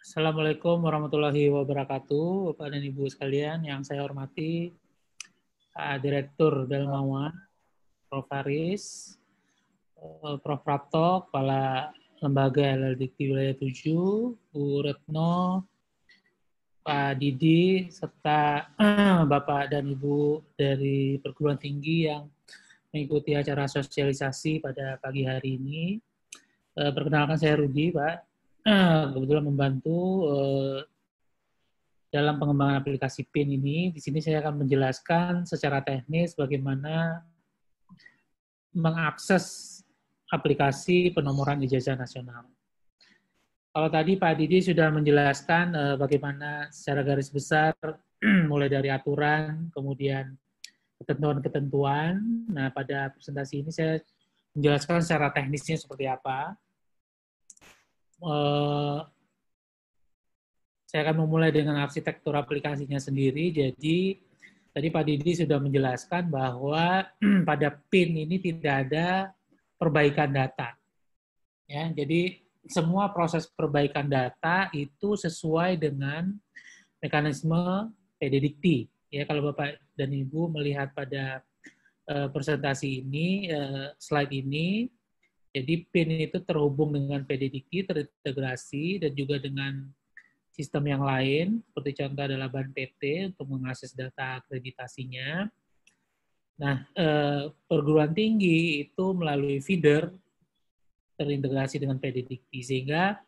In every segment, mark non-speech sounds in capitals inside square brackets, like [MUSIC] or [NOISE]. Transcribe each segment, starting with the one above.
Assalamualaikum warahmatullahi wabarakatuh, Bapak dan Ibu sekalian yang saya hormati, Pak Direktur Delmawan, Prof. Haris, eh, Prof. Rapto, Kepala Lembaga LLDK Wilayah 7, Bu Retno, Pak Didi, serta [CLEARS THROAT] Bapak dan Ibu dari perguruan tinggi yang mengikuti acara sosialisasi pada pagi hari ini. Eh, perkenalkan saya Rudi, Pak kebetulan membantu eh, dalam pengembangan aplikasi PIN ini. Di sini saya akan menjelaskan secara teknis bagaimana mengakses aplikasi penomoran ijazah nasional. Kalau tadi Pak Didi sudah menjelaskan eh, bagaimana secara garis besar [CLEARS THROAT] mulai dari aturan, kemudian ketentuan-ketentuan. Nah, pada presentasi ini saya menjelaskan secara teknisnya seperti apa uh, saya akan memulai dengan arsitektur aplikasinya sendiri. Jadi tadi Pak Didi sudah menjelaskan bahwa [CLEARS THROAT] pada PIN ini tidak ada perbaikan data. Ya, jadi semua proses perbaikan data itu sesuai dengan mekanisme PDDT. Ya, kalau Bapak dan Ibu melihat pada uh, presentasi ini, uh, slide ini, jadi PIN itu terhubung dengan PDDK, terintegrasi, dan juga dengan sistem yang lain, seperti contoh adalah BAN PT untuk mengakses data akreditasinya. Nah, eh, perguruan tinggi itu melalui feeder terintegrasi dengan PDDK, sehingga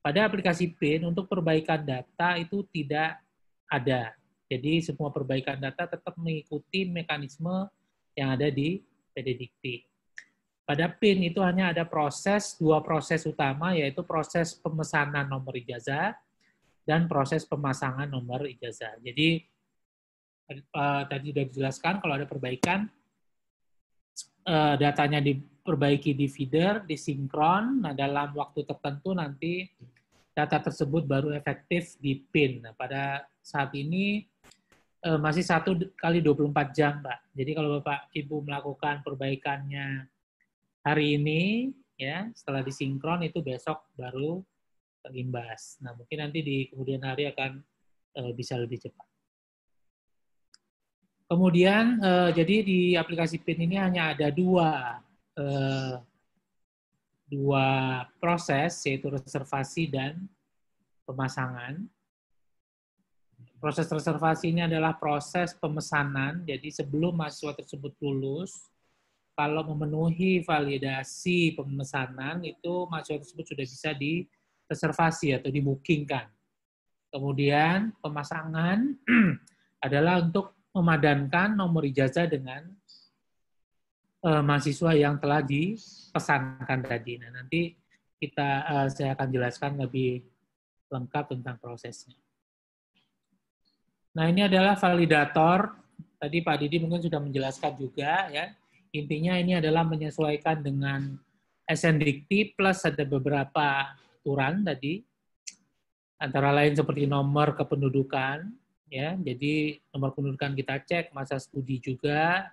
pada aplikasi PIN untuk perbaikan data itu tidak ada. Jadi semua perbaikan data tetap mengikuti mekanisme yang ada di PDDK. Pada PIN itu hanya ada proses, dua proses utama yaitu proses pemesanan nomor ijazah dan proses pemasangan nomor ijazah. Jadi eh, tadi sudah dijelaskan kalau ada perbaikan eh, datanya diperbaiki di feeder, disinkron. Nah, dalam waktu tertentu nanti data tersebut baru efektif di PIN. Nah, pada saat ini eh, masih satu kali 24 jam, Pak. Jadi kalau Bapak Ibu melakukan perbaikannya hari ini ya setelah disinkron itu besok baru terimbas. Nah mungkin nanti di kemudian hari akan e, bisa lebih cepat. Kemudian e, jadi di aplikasi PIN ini hanya ada dua e, dua proses yaitu reservasi dan pemasangan. Proses reservasi ini adalah proses pemesanan. Jadi sebelum mahasiswa tersebut lulus, kalau memenuhi validasi pemesanan itu mahasiswa tersebut sudah bisa direservasi atau dibookingkan. Kemudian pemasangan [CLEARS THROAT] adalah untuk memadankan nomor ijazah dengan uh, mahasiswa yang telah dipesankan tadi. Nah, nanti kita uh, saya akan jelaskan lebih lengkap tentang prosesnya. Nah, ini adalah validator. Tadi Pak Didi mungkin sudah menjelaskan juga ya Intinya ini adalah menyesuaikan dengan SNDikti plus ada beberapa aturan tadi, antara lain seperti nomor kependudukan, ya, jadi nomor kependudukan kita cek, masa studi juga,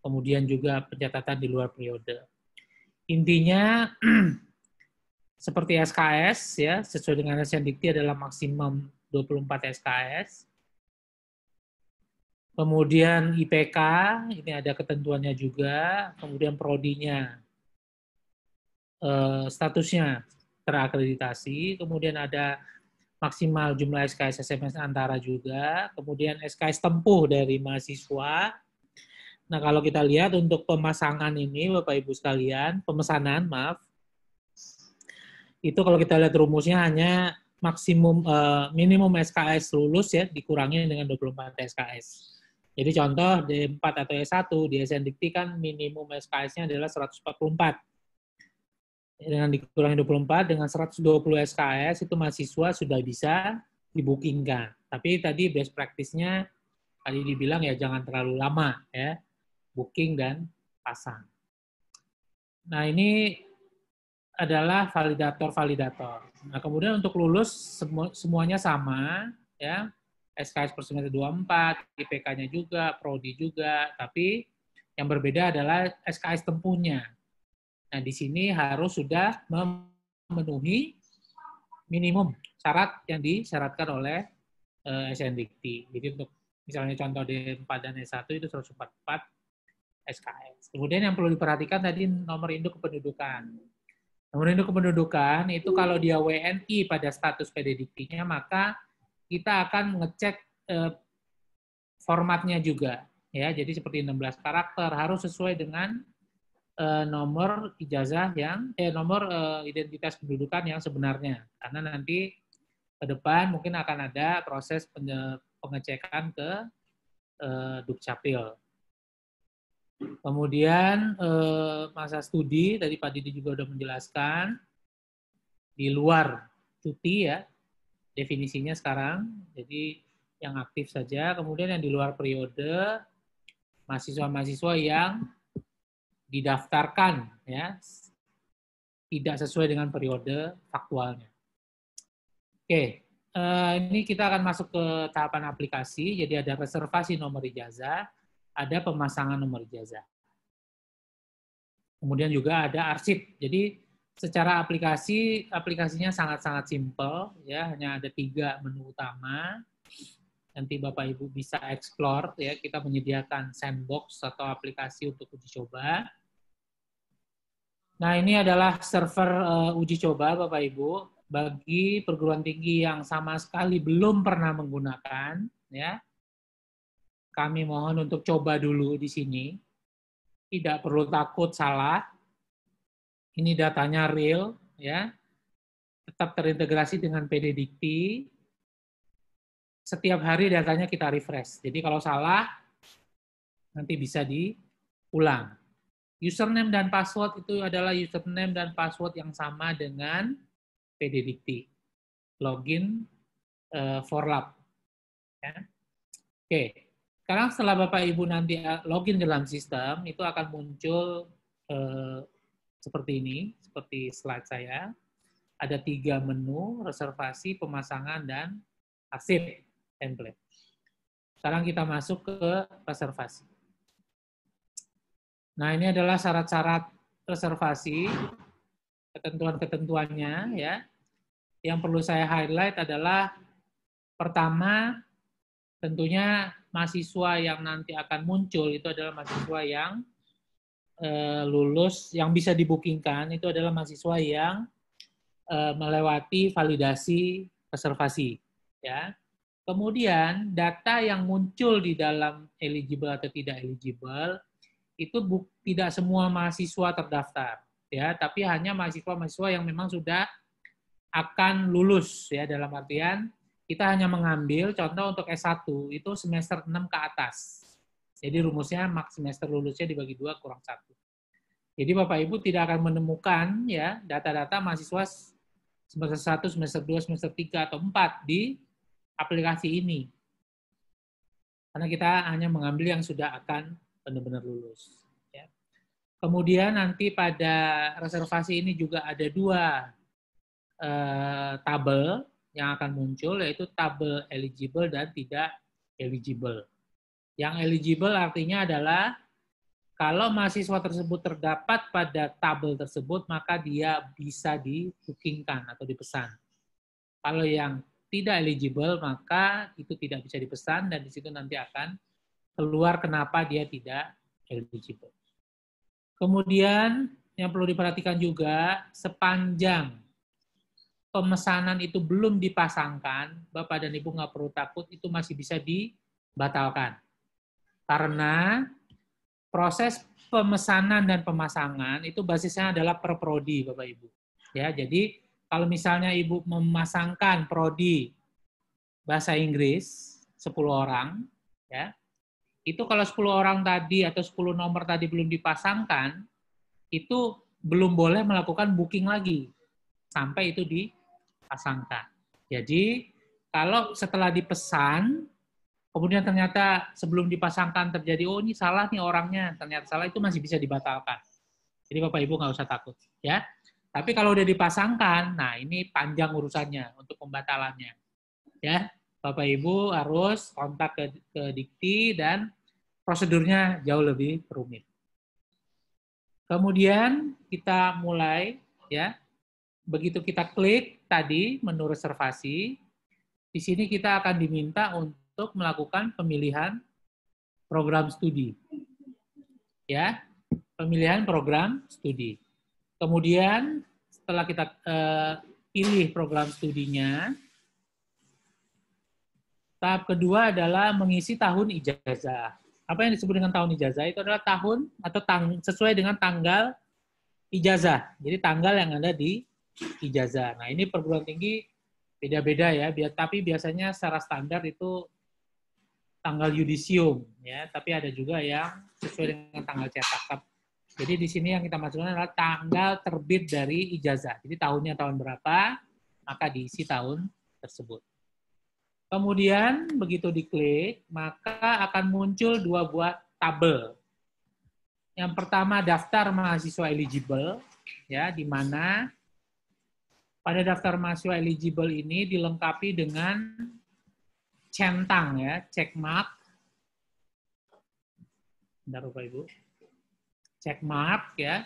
kemudian juga pencatatan di luar periode. Intinya [CLEARS THROAT] seperti SKS ya, sesuai dengan SNDikti adalah maksimum 24 SKS Kemudian IPK, ini ada ketentuannya juga. Kemudian prodinya, nya eh, statusnya terakreditasi. Kemudian ada maksimal jumlah SKS SMS antara juga. Kemudian SKS tempuh dari mahasiswa. Nah kalau kita lihat untuk pemasangan ini, Bapak Ibu sekalian, pemesanan, maaf, itu kalau kita lihat rumusnya hanya maksimum eh, minimum SKS lulus ya dikurangi dengan 24 SKS. Jadi contoh D4 atau E1 di SN Dikti kan minimum SKS-nya adalah 144. Dengan dikurangi 24 dengan 120 SKS itu mahasiswa sudah bisa dibookingkan. Tapi tadi best practice-nya tadi dibilang ya jangan terlalu lama ya booking dan pasang. Nah, ini adalah validator-validator. Nah, kemudian untuk lulus semu semuanya sama ya SKS persemester 24, IPK-nya juga, prodi juga, tapi yang berbeda adalah SKS tempuhnya. Nah, di sini harus sudah memenuhi minimum syarat yang disyaratkan oleh uh, eh, SNDT. Jadi untuk misalnya contoh D4 dan S1 itu 144 SKS. Kemudian yang perlu diperhatikan tadi nomor induk kependudukan. Nomor induk kependudukan itu kalau dia WNI pada status PDDP-nya maka kita akan ngecek eh, formatnya juga ya. Jadi seperti 16 karakter harus sesuai dengan eh, nomor ijazah yang eh nomor eh, identitas kependudukan yang sebenarnya. Karena nanti ke depan mungkin akan ada proses pengecekan ke eh, Dukcapil. Kemudian eh, masa studi tadi Pak Didi juga sudah menjelaskan di luar cuti ya, definisinya sekarang. Jadi yang aktif saja. Kemudian yang di luar periode mahasiswa-mahasiswa yang didaftarkan ya tidak sesuai dengan periode faktualnya. Oke, eh, ini kita akan masuk ke tahapan aplikasi. Jadi ada reservasi nomor ijazah, ada pemasangan nomor ijazah. Kemudian juga ada arsip. Jadi secara aplikasi aplikasinya sangat-sangat simple ya hanya ada tiga menu utama nanti bapak ibu bisa explore ya kita menyediakan sandbox atau aplikasi untuk uji coba nah ini adalah server uh, uji coba bapak ibu bagi perguruan tinggi yang sama sekali belum pernah menggunakan ya kami mohon untuk coba dulu di sini tidak perlu takut salah ini datanya real, ya. Tetap terintegrasi dengan PD Dikti. Setiap hari datanya kita refresh. Jadi kalau salah, nanti bisa diulang. Username dan password itu adalah username dan password yang sama dengan PD Dikti. Login uh, for lab. Ya. Oke. Sekarang setelah Bapak Ibu nanti eh, login dalam sistem, itu akan muncul eh, seperti ini, seperti slide saya. Ada tiga menu, reservasi, pemasangan, dan arsip template. Sekarang kita masuk ke reservasi. Nah, ini adalah syarat-syarat reservasi, ketentuan-ketentuannya ya. Yang perlu saya highlight adalah pertama tentunya mahasiswa yang nanti akan muncul itu adalah mahasiswa yang uh, lulus yang bisa dibookingkan itu adalah mahasiswa yang uh, melewati validasi reservasi ya. Kemudian data yang muncul di dalam eligible atau tidak eligible itu buk, tidak semua mahasiswa terdaftar ya, tapi hanya mahasiswa-mahasiswa yang memang sudah akan lulus ya dalam artian kita hanya mengambil contoh untuk S1 itu semester 6 ke atas jadi rumusnya max semester lulusnya dibagi dua kurang satu. Jadi Bapak Ibu tidak akan menemukan ya data-data mahasiswa semester satu, semester dua, semester tiga atau empat di aplikasi ini. Karena kita hanya mengambil yang sudah akan benar-benar lulus. Ya. Kemudian nanti pada reservasi ini juga ada dua eh, tabel yang akan muncul, yaitu tabel eligible dan tidak eligible. Yang eligible artinya adalah kalau mahasiswa tersebut terdapat pada tabel tersebut, maka dia bisa dibookingkan atau dipesan. Kalau yang tidak eligible, maka itu tidak bisa dipesan dan di situ nanti akan keluar kenapa dia tidak eligible. Kemudian yang perlu diperhatikan juga sepanjang pemesanan itu belum dipasangkan, Bapak dan Ibu nggak perlu takut, itu masih bisa dibatalkan. Karena proses pemesanan dan pemasangan itu basisnya adalah per prodi, Bapak Ibu. Ya, jadi kalau misalnya Ibu memasangkan prodi bahasa Inggris 10 orang, ya. Itu kalau 10 orang tadi atau 10 nomor tadi belum dipasangkan, itu belum boleh melakukan booking lagi sampai itu dipasangkan. Jadi kalau setelah dipesan kemudian ternyata sebelum dipasangkan terjadi oh ini salah nih orangnya ternyata salah itu masih bisa dibatalkan jadi bapak ibu nggak usah takut ya tapi kalau udah dipasangkan nah ini panjang urusannya untuk pembatalannya ya bapak ibu harus kontak ke, ke dikti dan prosedurnya jauh lebih rumit kemudian kita mulai ya begitu kita klik tadi menu reservasi di sini kita akan diminta untuk untuk melakukan pemilihan program studi. Ya, pemilihan program studi. Kemudian setelah kita eh, pilih program studinya, tahap kedua adalah mengisi tahun ijazah. Apa yang disebut dengan tahun ijazah itu adalah tahun atau tang sesuai dengan tanggal ijazah. Jadi tanggal yang ada di ijazah. Nah, ini perguruan tinggi beda-beda ya, tapi biasanya secara standar itu tanggal yudisium ya tapi ada juga yang sesuai dengan tanggal cetak jadi di sini yang kita masukkan adalah tanggal terbit dari ijazah jadi tahunnya tahun berapa maka diisi tahun tersebut kemudian begitu diklik maka akan muncul dua buah tabel yang pertama daftar mahasiswa eligible ya di mana pada daftar mahasiswa eligible ini dilengkapi dengan centang ya, check mark. Bentar Bapak Ibu. mark ya.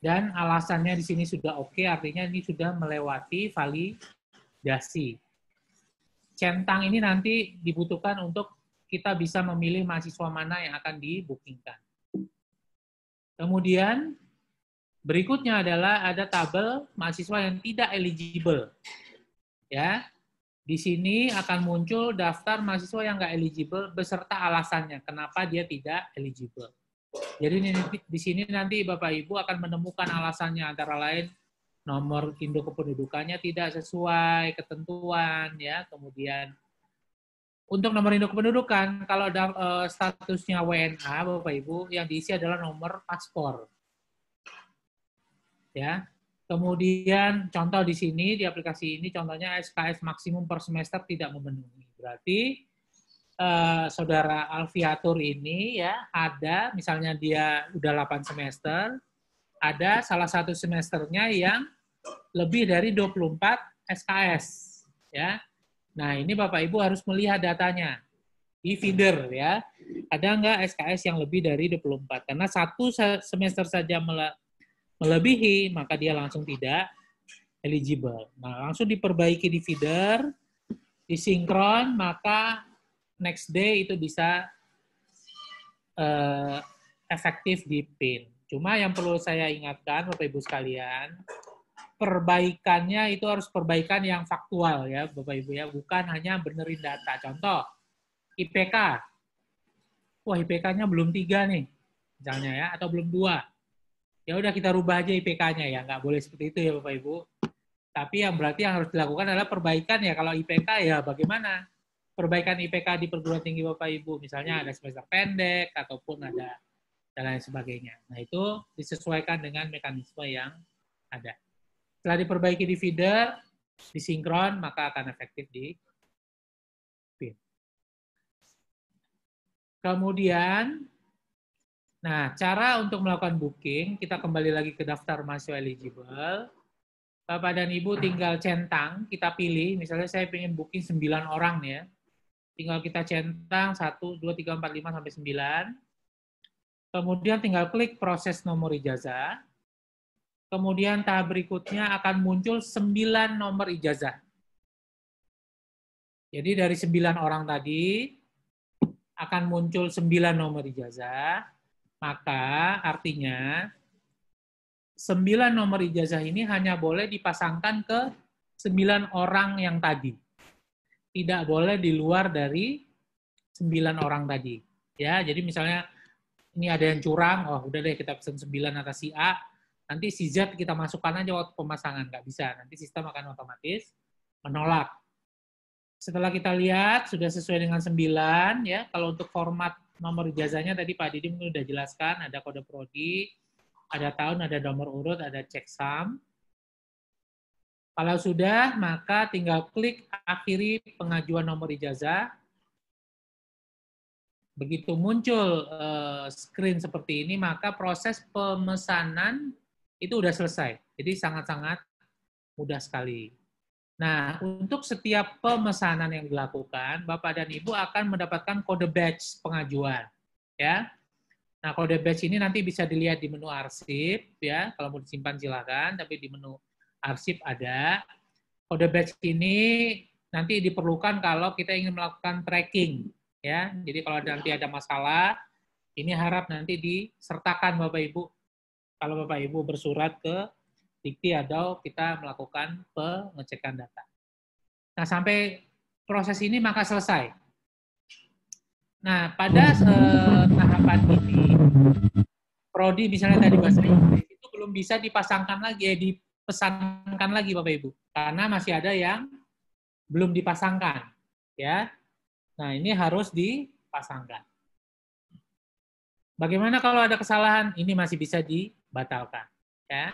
Dan alasannya di sini sudah oke, okay, artinya ini sudah melewati validasi. Centang ini nanti dibutuhkan untuk kita bisa memilih mahasiswa mana yang akan dibookingkan. Kemudian berikutnya adalah ada tabel mahasiswa yang tidak eligible. Ya, di sini akan muncul daftar mahasiswa yang nggak eligible beserta alasannya kenapa dia tidak eligible. Jadi di sini nanti Bapak Ibu akan menemukan alasannya antara lain nomor induk kependudukannya tidak sesuai ketentuan ya, kemudian untuk nomor induk kependudukan, kalau ada eh, statusnya WNA, Bapak Ibu, yang diisi adalah nomor paspor. Ya, Kemudian contoh di sini di aplikasi ini contohnya SKS maksimum per semester tidak memenuhi. Berarti eh, saudara alviatur ini ya ada misalnya dia udah 8 semester, ada salah satu semesternya yang lebih dari 24 SKS ya. Nah, ini Bapak Ibu harus melihat datanya di feeder ya. Ada nggak SKS yang lebih dari 24? Karena satu semester saja melebihi, maka dia langsung tidak eligible. Nah, langsung diperbaiki di feeder, disinkron, maka next day itu bisa uh, efektif di pin. Cuma yang perlu saya ingatkan, Bapak Ibu sekalian, perbaikannya itu harus perbaikan yang faktual ya, Bapak Ibu ya, bukan hanya benerin data. Contoh, IPK. Wah, IPK-nya belum tiga nih, misalnya ya, atau belum dua ya udah kita rubah aja IPK-nya ya nggak boleh seperti itu ya bapak ibu tapi yang berarti yang harus dilakukan adalah perbaikan ya kalau IPK ya bagaimana perbaikan IPK di perguruan tinggi bapak ibu misalnya ada semester pendek ataupun ada dan lain sebagainya nah itu disesuaikan dengan mekanisme yang ada setelah diperbaiki di feeder disinkron maka akan efektif di pin kemudian Nah, cara untuk melakukan booking, kita kembali lagi ke daftar mahasiswa eligible. Bapak dan Ibu tinggal centang, kita pilih, misalnya saya ingin booking 9 orang ya. Tinggal kita centang 1, 2, 3, 4, 5, sampai 9. Kemudian tinggal klik proses nomor ijazah. Kemudian tahap berikutnya akan muncul 9 nomor ijazah. Jadi dari 9 orang tadi, akan muncul 9 nomor ijazah maka artinya 9 nomor ijazah ini hanya boleh dipasangkan ke 9 orang yang tadi. Tidak boleh di luar dari 9 orang tadi. Ya, jadi misalnya ini ada yang curang, oh udah deh kita pesan 9 atas si A, nanti si Z kita masukkan aja waktu pemasangan, nggak bisa. Nanti sistem akan otomatis menolak. Setelah kita lihat, sudah sesuai dengan 9, ya. Kalau untuk format nomor ijazahnya tadi Pak Didi mungkin sudah jelaskan, ada kode prodi, ada tahun, ada nomor urut, ada cek checksum. Kalau sudah, maka tinggal klik akhiri pengajuan nomor ijazah. Begitu muncul eh, screen seperti ini, maka proses pemesanan itu sudah selesai. Jadi sangat-sangat mudah sekali. Nah, untuk setiap pemesanan yang dilakukan, Bapak dan Ibu akan mendapatkan kode batch pengajuan, ya. Nah, kode batch ini nanti bisa dilihat di menu arsip, ya. Kalau mau disimpan silakan, tapi di menu arsip ada. Kode batch ini nanti diperlukan kalau kita ingin melakukan tracking, ya. Jadi kalau nanti ada masalah, ini harap nanti disertakan Bapak Ibu. Kalau Bapak Ibu bersurat ke dikti atau kita melakukan pengecekan data. Nah, sampai proses ini maka selesai. Nah, pada eh, tahapan ini, prodi misalnya tadi bahasa Inggris itu belum bisa dipasangkan lagi, ya dipesankan lagi Bapak Ibu, karena masih ada yang belum dipasangkan, ya. Nah, ini harus dipasangkan. Bagaimana kalau ada kesalahan? Ini masih bisa dibatalkan, ya.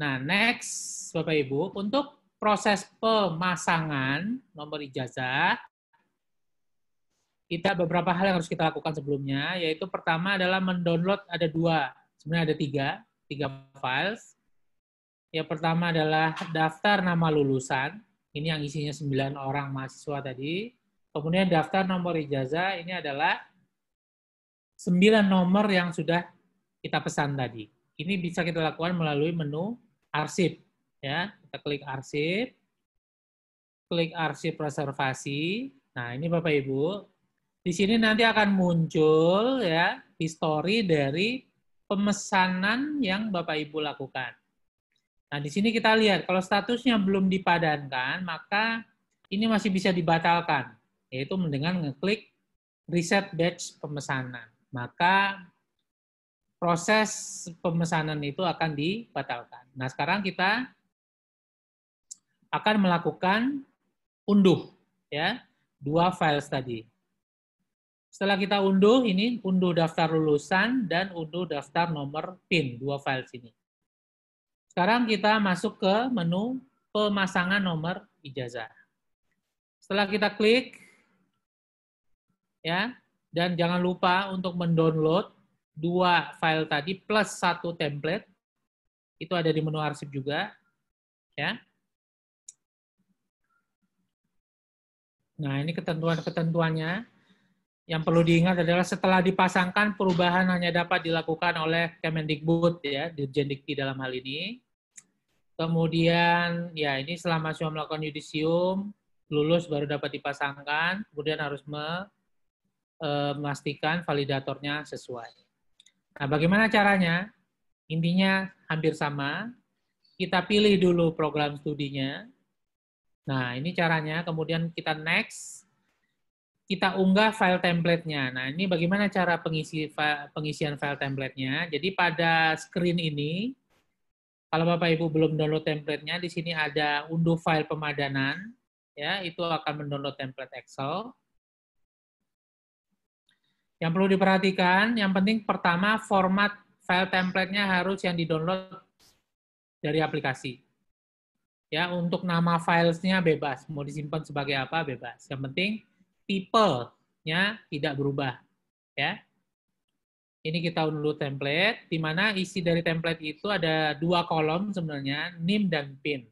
Nah, next Bapak Ibu, untuk proses pemasangan nomor ijazah kita beberapa hal yang harus kita lakukan sebelumnya, yaitu pertama adalah mendownload ada dua, sebenarnya ada tiga, tiga files. Yang pertama adalah daftar nama lulusan, ini yang isinya sembilan orang mahasiswa tadi. Kemudian daftar nomor ijazah, ini adalah sembilan nomor yang sudah kita pesan tadi ini bisa kita lakukan melalui menu arsip. Ya, kita klik arsip, klik arsip reservasi. Nah, ini Bapak Ibu, di sini nanti akan muncul ya histori dari pemesanan yang Bapak Ibu lakukan. Nah, di sini kita lihat kalau statusnya belum dipadankan, maka ini masih bisa dibatalkan, yaitu dengan ngeklik reset batch pemesanan. Maka proses pemesanan itu akan dibatalkan. Nah, sekarang kita akan melakukan unduh ya dua file tadi. Setelah kita unduh ini unduh daftar lulusan dan unduh daftar nomor PIN dua file sini. Sekarang kita masuk ke menu pemasangan nomor ijazah. Setelah kita klik ya dan jangan lupa untuk mendownload dua file tadi plus satu template itu ada di menu arsip juga ya nah ini ketentuan-ketentuannya yang perlu diingat adalah setelah dipasangkan perubahan hanya dapat dilakukan oleh Kemendikbud ya Dirjen Dikti dalam hal ini kemudian ya ini selama sudah melakukan yudisium lulus baru dapat dipasangkan kemudian harus eh, memastikan validatornya sesuai Nah, bagaimana caranya? Intinya hampir sama. Kita pilih dulu program studinya. Nah, ini caranya. Kemudian kita next. Kita unggah file template-nya. Nah, ini bagaimana cara pengisi pengisian file template-nya. Jadi pada screen ini, kalau Bapak-Ibu belum download template-nya, di sini ada unduh file pemadanan. ya Itu akan mendownload template Excel. Yang perlu diperhatikan, yang penting pertama format file template-nya harus yang di-download dari aplikasi. Ya, untuk nama filesnya bebas, mau disimpan sebagai apa bebas. Yang penting tipe-nya tidak berubah. Ya, ini kita unduh template, di mana isi dari template itu ada dua kolom sebenarnya, NIM dan PIN.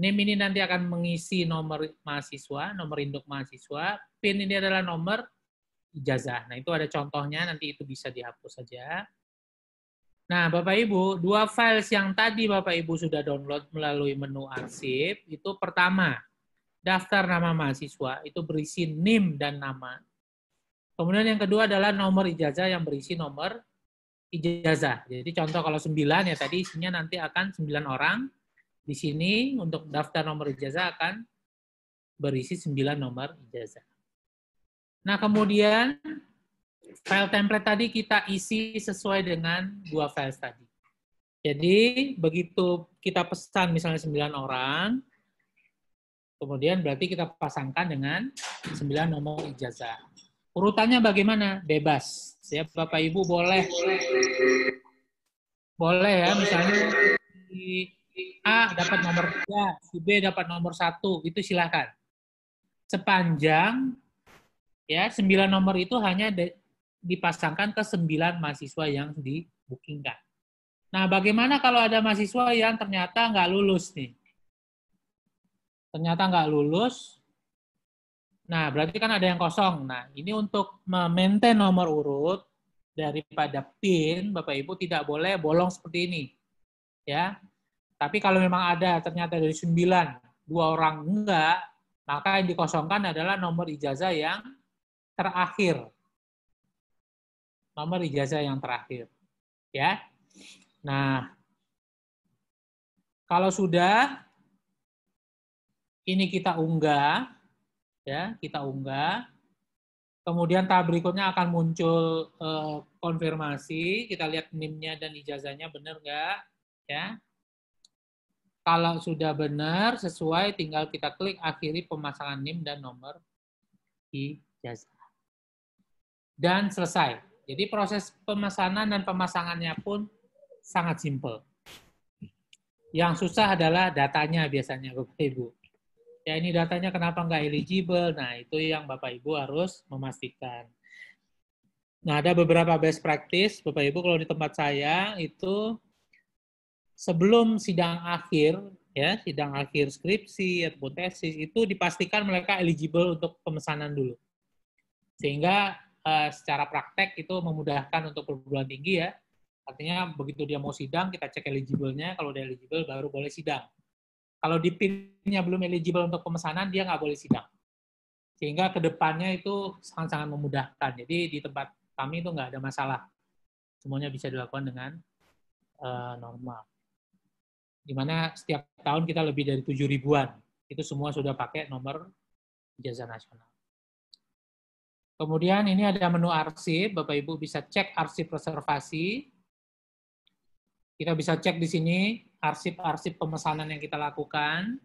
NIM ini nanti akan mengisi nomor mahasiswa, nomor induk mahasiswa. PIN ini adalah nomor ijazah. Nah, itu ada contohnya, nanti itu bisa dihapus saja. Nah, Bapak Ibu, dua files yang tadi Bapak Ibu sudah download melalui menu arsip, itu pertama, daftar nama mahasiswa, itu berisi NIM dan nama. Kemudian yang kedua adalah nomor ijazah yang berisi nomor ijazah. Jadi contoh kalau 9 ya tadi isinya nanti akan 9 orang. Di sini untuk daftar nomor ijazah akan berisi 9 nomor ijazah. Nah, kemudian file template tadi kita isi sesuai dengan dua file tadi. Jadi, begitu kita pesan misalnya 9 orang, kemudian berarti kita pasangkan dengan 9 nomor ijazah. Urutannya bagaimana? Bebas. siap Bapak Ibu boleh. Boleh ya, misalnya di A dapat nomor 3, si B dapat nomor 1, itu silakan. Sepanjang Ya, sembilan nomor itu hanya dipasangkan ke sembilan mahasiswa yang di dibookingkan. Nah, bagaimana kalau ada mahasiswa yang ternyata nggak lulus nih? Ternyata nggak lulus. Nah, berarti kan ada yang kosong. Nah, ini untuk memaintain nomor urut daripada PIN, Bapak Ibu tidak boleh bolong seperti ini. Ya. Tapi kalau memang ada ternyata dari sembilan dua orang enggak, maka yang dikosongkan adalah nomor ijazah yang terakhir. Nomor ijazah yang terakhir. Ya. Nah, kalau sudah ini kita unggah ya, kita unggah. Kemudian tahap berikutnya akan muncul eh, konfirmasi, kita lihat nimnya dan ijazahnya benar nggak ya. Kalau sudah benar sesuai tinggal kita klik akhiri pemasangan nim dan nomor ijazah dan selesai. Jadi proses pemesanan dan pemasangannya pun sangat simpel. Yang susah adalah datanya biasanya Bapak Ibu. Ya ini datanya kenapa nggak eligible? Nah itu yang Bapak Ibu harus memastikan. Nah ada beberapa best practice Bapak Ibu kalau di tempat saya itu sebelum sidang akhir ya sidang akhir skripsi atau tesis itu dipastikan mereka eligible untuk pemesanan dulu sehingga Eh, secara praktek itu memudahkan untuk perguruan tinggi ya. Artinya begitu dia mau sidang, kita cek eligible-nya. Kalau dia eligible, baru boleh sidang. Kalau di PIN-nya belum eligible untuk pemesanan, dia nggak boleh sidang. Sehingga ke depannya itu sangat-sangat memudahkan. Jadi di tempat kami itu nggak ada masalah. Semuanya bisa dilakukan dengan uh, normal. Dimana setiap tahun kita lebih dari tujuh ribuan. Itu semua sudah pakai nomor jasa nasional. Kemudian ini ada menu arsip, Bapak Ibu bisa cek arsip reservasi. Kita bisa cek di sini arsip-arsip pemesanan yang kita lakukan.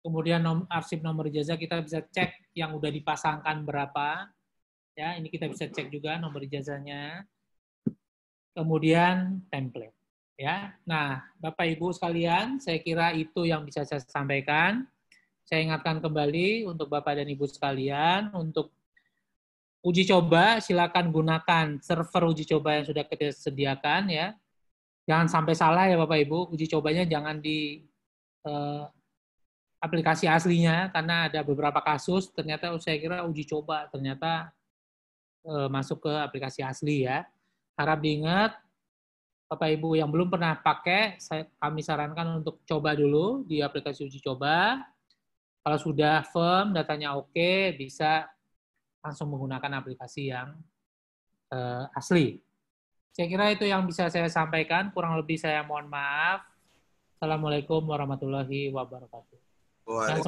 Kemudian nom arsip nomor ijazah kita bisa cek yang udah dipasangkan berapa. Ya, ini kita bisa cek juga nomor ijazahnya. Kemudian template. Ya. Nah, Bapak Ibu sekalian, saya kira itu yang bisa saya sampaikan. Saya ingatkan kembali untuk Bapak dan Ibu sekalian untuk uji coba silakan gunakan server uji coba yang sudah kita sediakan ya. Jangan sampai salah ya Bapak Ibu, uji cobanya jangan di eh, aplikasi aslinya karena ada beberapa kasus ternyata oh, saya kira uji coba ternyata eh, masuk ke aplikasi asli ya. Harap diingat Bapak Ibu yang belum pernah pakai, saya, kami sarankan untuk coba dulu di aplikasi uji coba. Kalau sudah firm, datanya oke, okay, bisa langsung menggunakan aplikasi yang uh, asli. Saya kira itu yang bisa saya sampaikan. Kurang lebih saya mohon maaf. Assalamualaikum warahmatullahi wabarakatuh.